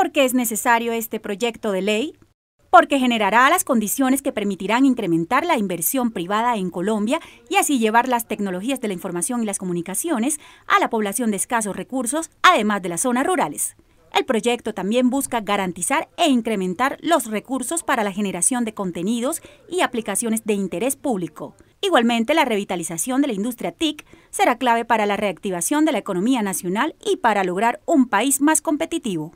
¿Por qué es necesario este proyecto de ley, porque generará las condiciones que permitirán incrementar la inversión privada en Colombia y así llevar las tecnologías de la información y las comunicaciones a la población de escasos recursos, además de las zonas rurales. El proyecto también busca garantizar e incrementar los recursos para la generación de contenidos y aplicaciones de interés público. Igualmente, la revitalización de la industria TIC será clave para la reactivación de la economía nacional y para lograr un país más competitivo.